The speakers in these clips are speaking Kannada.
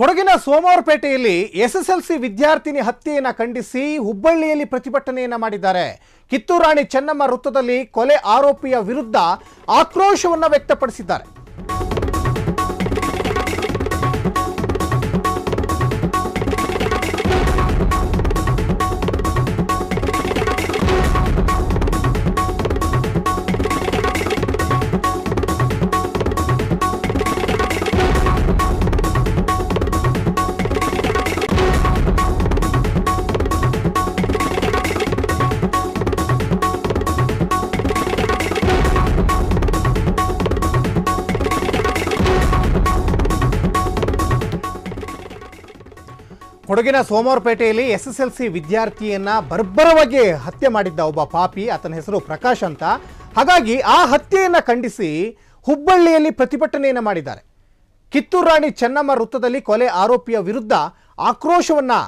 ಕೊಡಗಿನ ಸೋಮವಾರಪೇಟೆಯಲ್ಲಿ ಎಸ್ಎಸ್ಎಲ್ಸಿ ವಿದ್ಯಾರ್ಥಿನಿ ಹತ್ಯೆಯನ್ನು ಖಂಡಿಸಿ ಹುಬ್ಬಳ್ಳಿಯಲ್ಲಿ ಪ್ರತಿಭಟನೆಯನ್ನ ಮಾಡಿದ್ದಾರೆ ಕಿತ್ತೂರಾಣಿ ಚೆನ್ನಮ್ಮ ವೃತ್ತದಲ್ಲಿ ಕೊಲೆ ಆರೋಪಿಯ ವಿರುದ್ಧ ಆಕ್ರೋಶವನ್ನು ವ್ಯಕ್ತಪಡಿಸಿದ್ದಾರೆ ಕೊಡಗಿನ ಸೋಮವಾರಪೇಟೆಯಲ್ಲಿ ಎಸ್ ಎಸ್ ಎಲ್ ಸಿ ವಿದ್ಯಾರ್ಥಿಯನ್ನ ಬರ್ಬರವಾಗಿ ಹತ್ಯೆ ಮಾಡಿದ್ದ ಒಬ್ಬ ಪಾಪಿ ಆತನ ಹೆಸರು ಪ್ರಕಾಶ್ ಅಂತ ಹಾಗಾಗಿ ಆ ಹತ್ಯೆಯನ್ನು ಖಂಡಿಸಿ ಹುಬ್ಬಳ್ಳಿಯಲ್ಲಿ ಪ್ರತಿಭಟನೆಯನ್ನು ಮಾಡಿದ್ದಾರೆ ಕಿತ್ತೂರು ರಾಣಿ ಚೆನ್ನಮ್ಮ ವೃತ್ತದಲ್ಲಿ ಕೊಲೆ ಆರೋಪಿಯ ವಿರುದ್ಧ ಆಕ್ರೋಶವನ್ನು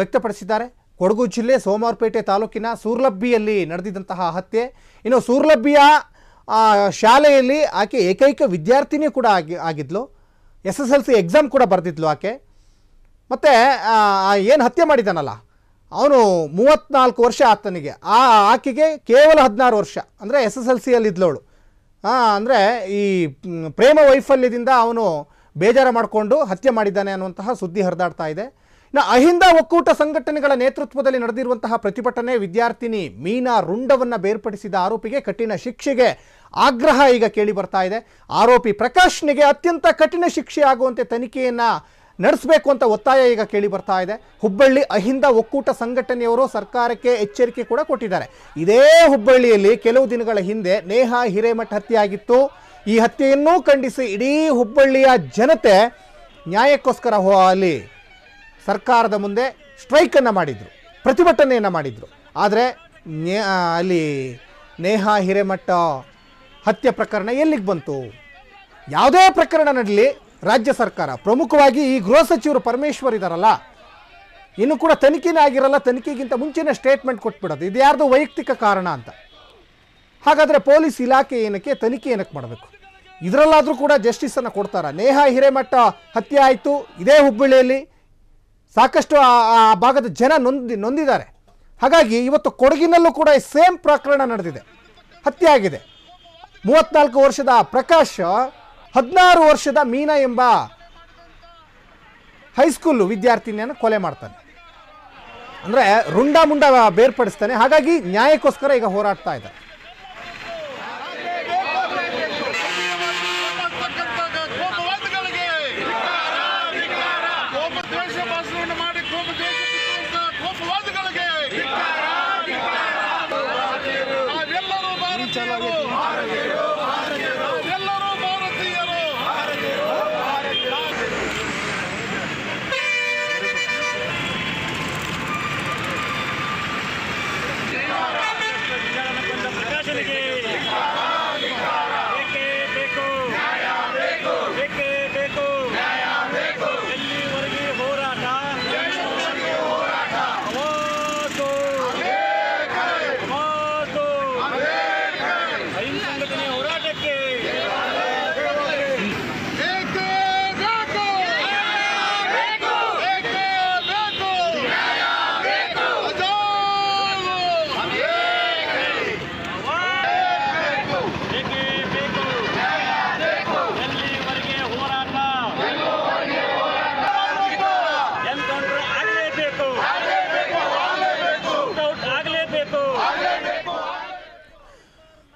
ವ್ಯಕ್ತಪಡಿಸಿದ್ದಾರೆ ಕೊಡಗು ಜಿಲ್ಲೆ ಸೋಮವಾರಪೇಟೆ ತಾಲೂಕಿನ ಸೂರ್ಲಬ್ಬಿಯಲ್ಲಿ ನಡೆದಿದ್ದಂತಹ ಹತ್ಯೆ ಇನ್ನು ಸೂರ್ಲಬ್ಬಿಯ ಶಾಲೆಯಲ್ಲಿ ಆಕೆ ಏಕೈಕ ವಿದ್ಯಾರ್ಥಿನಿಯೂ ಕೂಡ ಆಗಿ ಆಗಿದ್ಲು S S L C exam ಕೂಡ ಬರೆದಿದ್ಲು ಆಕೆ ಮತ್ತು ಏನು ಹತ್ಯೆ ಮಾಡಿದ್ದಾನಲ್ಲ ಅವನು ಮೂವತ್ತ್ನಾಲ್ಕು ವರ್ಷ ಆತನಿಗೆ ಆ ಆಕೆಗೆ ಕೇವಲ ಹದಿನಾರು ವರ್ಷ ಅಂದರೆ ಎಸ್ ಎಸ್ ಎಲ್ ಸಿಯಲ್ಲಿ ಇದ್ಲವಳು ಅಂದರೆ ಈ ಪ್ರೇಮ ವೈಫಲ್ಯದಿಂದ ಅವನು ಬೇಜಾರು ಮಾಡಿಕೊಂಡು ಹತ್ಯೆ ಮಾಡಿದ್ದಾನೆ ಅನ್ನುವಂತಹ ಸುದ್ದಿ ಹರಿದಾಡ್ತಾ ಇದೆ ಇನ್ನು ಅಹಿಂದ ಒಕ್ಕೂಟ ಸಂಘಟನೆಗಳ ನೇತೃತ್ವದಲ್ಲಿ ನಡೆದಿರುವಂತಹ ಪ್ರತಿಭಟನೆ ವಿದ್ಯಾರ್ಥಿನಿ ಮೀನಾ ರುಂಡವನ್ನು ಬೇರ್ಪಡಿಸಿದ ಆರೋಪಿಗೆ ಕಠಿಣ ಶಿಕ್ಷೆಗೆ ಆಗ್ರಹ ಈಗ ಕೇಳಿ ಬರ್ತಾ ಇದೆ ಆರೋಪಿ ಪ್ರಕಾಶ್ನಿಗೆ ಅತ್ಯಂತ ಕಠಿಣ ಶಿಕ್ಷೆ ಆಗುವಂತೆ ತನಿಖೆಯನ್ನು ನಡೆಸಬೇಕು ಅಂತ ಒತ್ತಾಯ ಈಗ ಕೇಳಿ ಬರ್ತಾ ಇದೆ ಹುಬ್ಬಳ್ಳಿ ಅಹಿಂದ ಒಕ್ಕೂಟ ಸಂಘಟನೆಯವರು ಸರ್ಕಾರಕ್ಕೆ ಎಚ್ಚರಿಕೆ ಕೂಡ ಕೊಟ್ಟಿದ್ದಾರೆ ಇದೇ ಹುಬ್ಬಳ್ಳಿಯಲ್ಲಿ ಕೆಲವು ದಿನಗಳ ಹಿಂದೆ ನೇಹಾ ಹಿರೇಮಠ ಹತ್ಯೆ ಆಗಿತ್ತು ಈ ಹತ್ಯೆಯನ್ನು ಖಂಡಿಸಿ ಇಡೀ ಹುಬ್ಬಳ್ಳಿಯ ಜನತೆ ನ್ಯಾಯಕ್ಕೋಸ್ಕರ ಅಲ್ಲಿ ಸರ್ಕಾರದ ಮುಂದೆ ಸ್ಟ್ರೈಕನ್ನು ಮಾಡಿದರು ಪ್ರತಿಭಟನೆಯನ್ನು ಮಾಡಿದರು ಆದರೆ ಅಲ್ಲಿ ನೇಹಾ ಹಿರೇಮಠ ಹತ್ಯೆ ಪ್ರಕರಣ ಎಲ್ಲಿಗೆ ಬಂತು ಯಾವುದೇ ಪ್ರಕರಣ ನಡಲಿ ರಾಜ್ಯ ಸರ್ಕಾರ ಪ್ರಮುಖವಾಗಿ ಈ ಗೃಹ ಸಚಿವರು ಪರಮೇಶ್ವರ್ ಇದ್ದಾರಲ್ಲ ಇನ್ನು ಕೂಡ ತನಿಖೆನೇ ಆಗಿರಲ್ಲ ತನಿಖೆಗಿಂತ ಮುಂಚೆನೇ ಸ್ಟೇಟ್ಮೆಂಟ್ ಕೊಟ್ಬಿಡೋದು ಇದು ಯಾರ್ದು ವೈಯಕ್ತಿಕ ಕಾರಣ ಅಂತ ಹಾಗಾದರೆ ಪೊಲೀಸ್ ಇಲಾಖೆ ಏನಕ್ಕೆ ತನಿಖೆ ಏನಕ್ಕೆ ಮಾಡಬೇಕು ಇದರಲ್ಲಾದರೂ ಕೂಡ ಜಸ್ಟಿಸನ್ನು ಕೊಡ್ತಾರ ನೇಹ ಹಿರೇಮಠ ಹತ್ಯೆ ಆಯಿತು ಇದೇ ಹುಬ್ಬಳ್ಳಿಯಲ್ಲಿ ಸಾಕಷ್ಟು ಆ ಭಾಗದ ಜನ ನೊಂದಿ ನೊಂದಿದ್ದಾರೆ ಹಾಗಾಗಿ ಇವತ್ತು ಕೊಡಗಿನಲ್ಲೂ ಕೂಡ ಸೇಮ್ ಪ್ರಕರಣ ನಡೆದಿದೆ ಹತ್ಯೆ ಆಗಿದೆ ಮೂವತ್ತ್ನಾಲ್ಕು ವರ್ಷದ ಪ್ರಕಾಶ್ ಹದಿನಾರು ವರ್ಷದ ಮೀನಾ ಎಂಬ ಹೈಸ್ಕೂಲು ವಿದ್ಯಾರ್ಥಿನಿಯನ್ನು ಕೊಲೆ ಮಾಡ್ತಾನೆ ಅಂದರೆ ರುಂಡ ಮುಂಡ ಬೇರ್ಪಡಿಸ್ತಾನೆ ಹಾಗಾಗಿ ನ್ಯಾಯಕ್ಕೋಸ್ಕರ ಈಗ ಹೋರಾಡ್ತಾ ಇದ್ದಾರೆ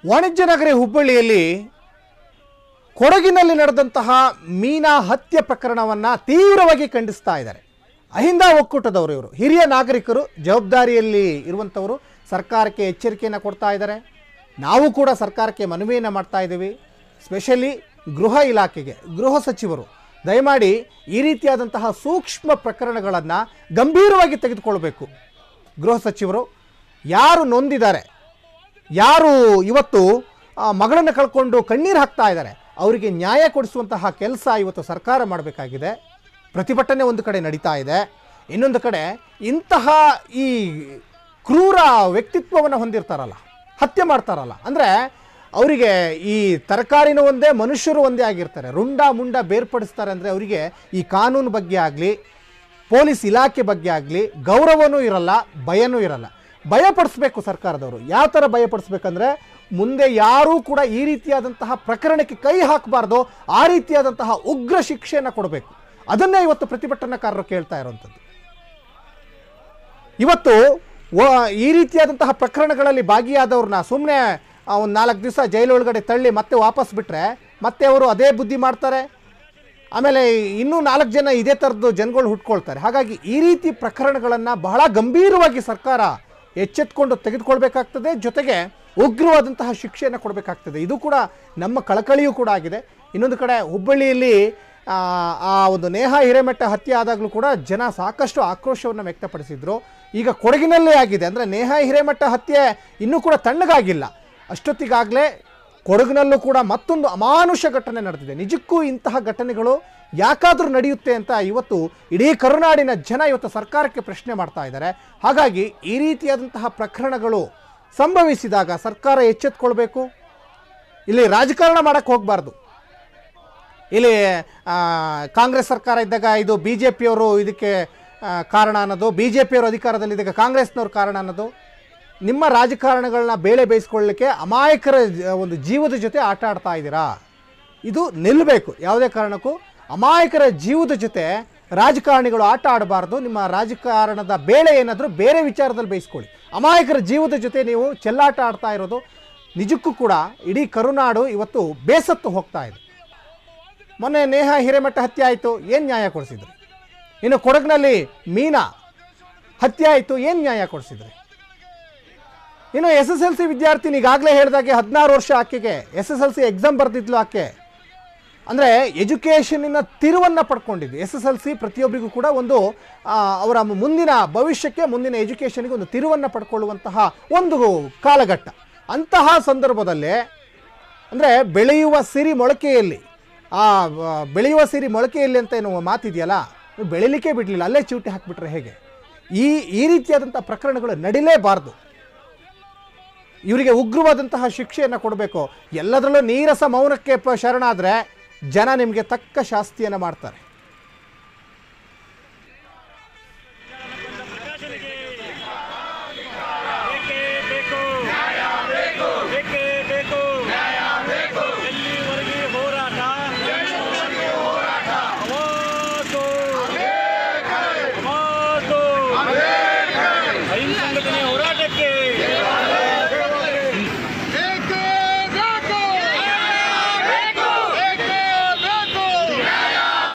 ವಾಣಿಜ್ಯ ನಗರಿ ಹುಬ್ಬಳ್ಳಿಯಲ್ಲಿ ಕೊಡಗಿನಲ್ಲಿ ನಡೆದಂತಹ ಮೀನಾ ಹತ್ಯೆ ಪ್ರಕರಣವನ್ನು ತೀವ್ರವಾಗಿ ಖಂಡಿಸ್ತಾ ಇದ್ದಾರೆ ಅಹಿಂದ ಒಕ್ಕೂಟದವರು ಇವರು ಹಿರಿಯ ನಾಗರಿಕರು ಜವಾಬ್ದಾರಿಯಲ್ಲಿ ಇರುವಂಥವರು ಸರ್ಕಾರಕ್ಕೆ ಎಚ್ಚರಿಕೆಯನ್ನು ಕೊಡ್ತಾ ಇದ್ದಾರೆ ನಾವು ಕೂಡ ಸರ್ಕಾರಕ್ಕೆ ಮನವಿಯನ್ನು ಮಾಡ್ತಾ ಇದ್ದೀವಿ ಸ್ಪೆಷಲಿ ಗೃಹ ಇಲಾಖೆಗೆ ಗೃಹ ಸಚಿವರು ದಯಮಾಡಿ ಈ ರೀತಿಯಾದಂತಹ ಸೂಕ್ಷ್ಮ ಪ್ರಕರಣಗಳನ್ನು ಗಂಭೀರವಾಗಿ ತೆಗೆದುಕೊಳ್ಬೇಕು ಗೃಹ ಸಚಿವರು ಯಾರು ನೊಂದಿದ್ದಾರೆ ಯಾರು ಇವತ್ತು ಮಗಳನ್ನು ಕಳ್ಕೊಂಡು ಕಣ್ಣೀರು ಹಾಕ್ತಾ ಇದ್ದಾರೆ ಅವರಿಗೆ ನ್ಯಾಯ ಕೊಡಿಸುವಂತಹ ಕೆಲಸ ಇವತ್ತು ಸರ್ಕಾರ ಮಾಡಬೇಕಾಗಿದೆ ಪ್ರತಿಭಟನೆ ಒಂದು ಕಡೆ ನಡೀತಾ ಇದೆ ಇನ್ನೊಂದು ಕಡೆ ಇಂತಹ ಈ ಕ್ರೂರ ವ್ಯಕ್ತಿತ್ವವನ್ನು ಹೊಂದಿರ್ತಾರಲ್ಲ ಹತ್ಯೆ ಮಾಡ್ತಾರಲ್ಲ ಅಂದರೆ ಅವರಿಗೆ ಈ ತರಕಾರಿನೂ ಒಂದೇ ಮನುಷ್ಯರು ಒಂದೇ ಆಗಿರ್ತಾರೆ ರುಂಡ ಮುಂಡ ಬೇರ್ಪಡಿಸ್ತಾರೆ ಅಂದರೆ ಅವರಿಗೆ ಈ ಕಾನೂನು ಬಗ್ಗೆ ಆಗಲಿ ಪೊಲೀಸ್ ಇಲಾಖೆ ಬಗ್ಗೆ ಆಗಲಿ ಗೌರವನೂ ಇರಲ್ಲ ಭಯನೂ ಇರಲ್ಲ ಭಯಪಡಿಸ್ಬೇಕು ಸರ್ಕಾರದವರು ಯಾವ ಥರ ಭಯಪಡಿಸ್ಬೇಕಂದ್ರೆ ಮುಂದೆ ಯಾರೂ ಕೂಡ ಈ ರೀತಿಯಾದಂತಹ ಪ್ರಕರಣಕ್ಕೆ ಕೈ ಹಾಕಬಾರ್ದು ಆ ರೀತಿಯಾದಂತಹ ಉಗ್ರ ಶಿಕ್ಷೆಯನ್ನು ಕೊಡಬೇಕು ಅದನ್ನೇ ಇವತ್ತು ಪ್ರತಿಭಟನಾಕಾರರು ಕೇಳ್ತಾ ಇರುವಂಥದ್ದು ಇವತ್ತು ಈ ರೀತಿಯಾದಂತಹ ಪ್ರಕರಣಗಳಲ್ಲಿ ಭಾಗಿಯಾದವ್ರನ್ನ ಸುಮ್ಮನೆ ಒಂದು ನಾಲ್ಕು ದಿವಸ ಜೈಲೊಳಗಡೆ ತಳ್ಳಿ ಮತ್ತೆ ವಾಪಸ್ ಬಿಟ್ಟರೆ ಮತ್ತೆ ಅವರು ಅದೇ ಬುದ್ಧಿ ಮಾಡ್ತಾರೆ ಆಮೇಲೆ ಇನ್ನೂ ನಾಲ್ಕು ಜನ ಇದೇ ಥರದ್ದು ಜನಗಳು ಹುಟ್ಕೊಳ್ತಾರೆ ಹಾಗಾಗಿ ಈ ರೀತಿ ಪ್ರಕರಣಗಳನ್ನು ಬಹಳ ಗಂಭೀರವಾಗಿ ಸರ್ಕಾರ ಎಚ್ಚೆತ್ಕೊಂಡು ತೆಗೆದುಕೊಳ್ಬೇಕಾಗ್ತದೆ ಜೊತೆಗೆ ಉಗ್ರವಾದಂತಹ ಶಿಕ್ಷೆಯನ್ನು ಕೊಡಬೇಕಾಗ್ತದೆ ಇದು ಕೂಡ ನಮ್ಮ ಕಳಕಳಿಯೂ ಕೂಡ ಆಗಿದೆ ಇನ್ನೊಂದು ಕಡೆ ಹುಬ್ಬಳ್ಳಿಯಲ್ಲಿ ಆ ಒಂದು ನೇಹ ಹಿರೇಮಠ ಹತ್ಯೆ ಆದಾಗಲೂ ಕೂಡ ಜನ ಸಾಕಷ್ಟು ಆಕ್ರೋಶವನ್ನು ವ್ಯಕ್ತಪಡಿಸಿದರು ಈಗ ಕೊಡಗಿನಲ್ಲೇ ಆಗಿದೆ ಅಂದರೆ ನೇಹ ಹಿರೇಮಠ ಹತ್ಯೆ ಇನ್ನೂ ಕೂಡ ತಣ್ಣಗಾಗಿಲ್ಲ ಅಷ್ಟೊತ್ತಿಗಾಗಲೇ ಕೊಡಗಿನಲ್ಲೂ ಕೂಡ ಮತ್ತೊಂದು ಅಮಾನುಷ ಘಟನೆ ನಡೆದಿದೆ ನಿಜಕ್ಕೂ ಇಂತಹ ಘಟನೆಗಳು ಯಾಕಾದರೂ ನಡೆಯುತ್ತೆ ಅಂತ ಇವತ್ತು ಇಡೀ ಕರುನಾಡಿನ ಜನ ಇವತ್ತು ಸರ್ಕಾರಕ್ಕೆ ಪ್ರಶ್ನೆ ಮಾಡ್ತಾ ಇದ್ದಾರೆ ಹಾಗಾಗಿ ಈ ರೀತಿಯಾದಂತಹ ಪ್ರಕರಣಗಳು ಸಂಭವಿಸಿದಾಗ ಸರ್ಕಾರ ಎಚ್ಚೆತ್ಕೊಳ್ಬೇಕು ಇಲ್ಲಿ ರಾಜಕಾರಣ ಮಾಡೋಕ್ಕೆ ಹೋಗಬಾರ್ದು ಇಲ್ಲಿ ಕಾಂಗ್ರೆಸ್ ಸರ್ಕಾರ ಇದ್ದಾಗ ಇದು ಬಿ ಜೆ ಪಿಯವರು ಇದಕ್ಕೆ ಕಾರಣ ಅನ್ನೋದು ಬಿ ಜೆ ಪಿಯವರು ಅಧಿಕಾರದಲ್ಲಿದ್ದಾಗ ಕಾಂಗ್ರೆಸ್ನವ್ರ ಕಾರಣ ಅನ್ನೋದು ನಿಮ್ಮ ರಾಜಕಾರಣಗಳನ್ನ ಬೇಳೆ ಬೇಯಿಸ್ಕೊಳ್ಳಲಿಕ್ಕೆ ಅಮಾಯಕರ ಒಂದು ಜೀವದ ಜೊತೆ ಆಟ ಆಡ್ತಾ ಇದ್ದೀರಾ ಇದು ನಿಲ್ಲಬೇಕು ಯಾವುದೇ ಕಾರಣಕ್ಕೂ ಅಮಾಯಕರ ಜೀವದ ಜೊತೆ ರಾಜಕಾರಣಿಗಳು ಆಟ ಆಡಬಾರ್ದು ನಿಮ್ಮ ರಾಜಕಾರಣದ ಬೇಳೆ ಏನಾದರೂ ಬೇರೆ ವಿಚಾರದಲ್ಲಿ ಬೇಯಿಸ್ಕೊಳ್ಳಿ ಅಮಾಯಕರ ಜೀವದ ಜೊತೆ ನೀವು ಚೆಲ್ಲಾಟ ಆಡ್ತಾ ಇರೋದು ನಿಜಕ್ಕೂ ಕೂಡ ಇಡೀ ಕರುನಾಡು ಇವತ್ತು ಬೇಸತ್ತು ಹೋಗ್ತಾ ಇದೆ ಮೊನ್ನೆ ನೇಹ ಹಿರೇಮಠ ಹತ್ಯೆ ಆಯಿತು ಏನು ನ್ಯಾಯ ಕೊಡಿಸಿದ್ರು ಇನ್ನು ಕೊಡಗಿನಲ್ಲಿ ಮೀನಾ ಹತ್ಯೆ ಆಯಿತು ಏನು ನ್ಯಾಯ ಕೊಡಿಸಿದ್ರೆ ಇನ್ನು ಎಸ್ ಎಸ್ ಎಲ್ ಸಿ ವಿದ್ಯಾರ್ಥಿನಿ ಈಗಾಗಲೇ ಹೇಳಿದಾಗೆ ಹದಿನಾರು ವರ್ಷ ಆಕೆಗೆ S S L C exam ಬರೆದಿದ್ಲು ಆಕೆ ಅಂದರೆ ಎಜುಕೇಷನಿನ ತಿರುವನ್ನು ಪಡ್ಕೊಂಡಿದ್ದು ಎಸ್ ಎಸ್ ಎಲ್ ಸಿ ಪ್ರತಿಯೊಬ್ಬರಿಗೂ ಕೂಡ ಒಂದು ಅವರ ಮುಂದಿನ ಭವಿಷ್ಯಕ್ಕೆ ಮುಂದಿನ ಎಜುಕೇಷನ್ಗೆ ಒಂದು ತಿರುವನ್ನು ಪಡ್ಕೊಳ್ಳುವಂತಹ ಒಂದು ಕಾಲಘಟ್ಟ ಅಂತಹ ಸಂದರ್ಭದಲ್ಲೇ ಅಂದರೆ ಬೆಳೆಯುವ ಸಿರಿ ಮೊಳಕೆಯಲ್ಲಿ ಆ ಬೆಳೆಯುವ ಸಿರಿ ಮೊಳಕೆಯಲ್ಲಿ ಅಂತ ಏನು ಮಾತಿದೆಯಲ್ಲ ಬೆಳಿಲಿಕ್ಕೆ ಬಿಡಲಿಲ್ಲ ಅಲ್ಲೇ ಚೀಟಿ ಹಾಕಿಬಿಟ್ರೆ ಹೇಗೆ ಈ ಈ ರೀತಿಯಾದಂಥ ಪ್ರಕರಣಗಳು ನಡೀಲೇಬಾರ್ದು ಇವರಿಗೆ ಉಗ್ರವಾದಂತಹ ಶಿಕ್ಷೆಯನ್ನು ಕೊಡಬೇಕು ಎಲ್ಲದರಲ್ಲೂ ನೀರಸ ಮೌನಕ್ಕೆ ಶರಣಾದರೆ जना ನಿಮಗೆ ತಕ್ಕ ಶಾಸ್ತಿಯನ್ನ ಮಾಡ್ತಾರೆ